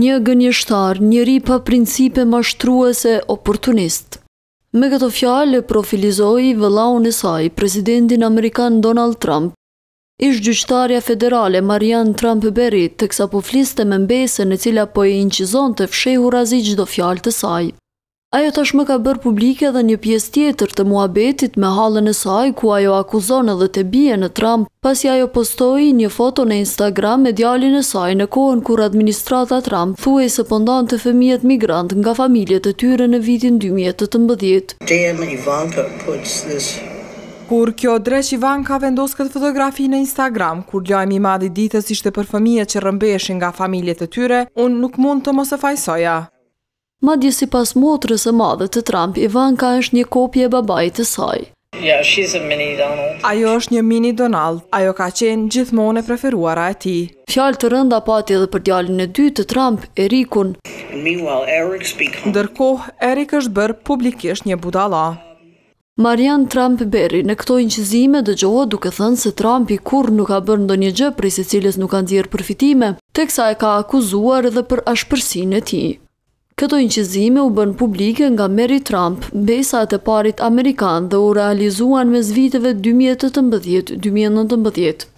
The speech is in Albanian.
një gënjështar, njëri pa principe mashtruese oportunist. Me këto fjale profilizoi vëllau në saj, presidentin Amerikan Donald Trump, ish gjyqtarja federale Marian Trump Berit, të kësa po fliste me mbese në cila po e inqizon të fshehu razi gjdo të saj. Ajo tashmë ka bërë publike dhe një pjesë tjetër të muabetit me halën e saj, ku ajo akuzon edhe të bie në Trump, pasi ajo postoi një foto në Instagram me djalin e saj në kohën kur administrata Trump thuej se pëndan po të fëmijet migrant nga familjet e tyre në vitin 2018. Ivanka puts this Kur kjo dresh Ivan ka vendos këtë fotografi në Instagram, kur lajmi i madh i ditës ishte për fëmijët që rrëmbeshin nga familjet e tyre, unë nuk mund të mos e fajsoja. Madje si pas motrës e madhe të Trump, Ivanka është një kopje babaj të saj. Ajo është një mini Donald, ajo ka qenë gjithmonë e preferuara e ti. Fjallë të rënda pati edhe për djallin e dy të Trump, Erikun. Ndërkohë, Erik është bërë publikisht një budala. Marian Trump beri në këto inqizime gjohë duke thënë se Trump i kur nuk ka bërë ndo një gjë prej se cilës nuk kanë djerë përfitime, teksa e ka akuzuar edhe për ashpërsin e ti. Këto inqizime u bën publike nga Mary Trump, besa të parit Amerikan dhe u realizuan me zviteve 2018-2019.